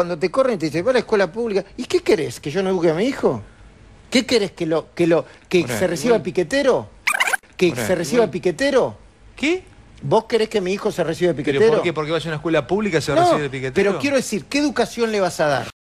Cuando te corren y te dicen, va a la escuela pública, ¿y qué querés? ¿Que yo no eduque a mi hijo? ¿Qué querés? ¿Que lo, que lo, que se eh, reciba piquetero? ¿Que se eh, reciba piquetero? ¿Qué? ¿Vos querés que mi hijo se reciba piquetero? ¿Pero por qué? ¿Porque vaya a una escuela pública se no, piquetero? Pero quiero decir, ¿qué educación le vas a dar?